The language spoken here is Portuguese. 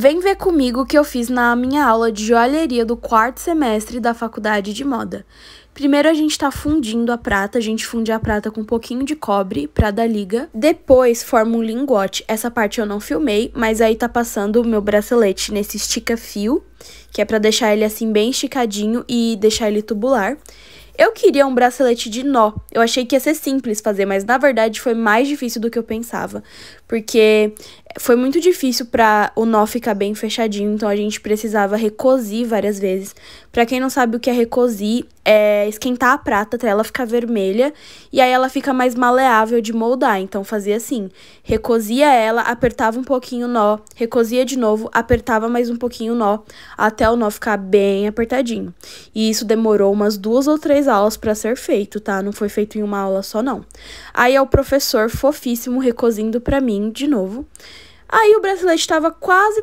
Vem ver comigo o que eu fiz na minha aula de joalheria do quarto semestre da faculdade de moda. Primeiro a gente está fundindo a prata, a gente funde a prata com um pouquinho de cobre para dar liga. Depois forma um lingote. Essa parte eu não filmei, mas aí tá passando o meu bracelete nesse estica fio, que é para deixar ele assim bem esticadinho e deixar ele tubular. Eu queria um bracelete de nó. Eu achei que ia ser simples fazer, mas na verdade foi mais difícil do que eu pensava. Porque foi muito difícil para o nó ficar bem fechadinho, então a gente precisava recosir várias vezes. Para quem não sabe o que é recosir, é esquentar a prata até ela ficar vermelha e aí ela fica mais maleável de moldar. Então fazia assim, recosia ela, apertava um pouquinho o nó, recosia de novo, apertava mais um pouquinho o nó até o nó ficar bem apertadinho. E isso demorou umas duas ou três aulas para ser feito, tá? Não foi feito em uma aula só não. Aí é o professor fofíssimo recosindo para mim de novo. Aí o brasileiro estava quase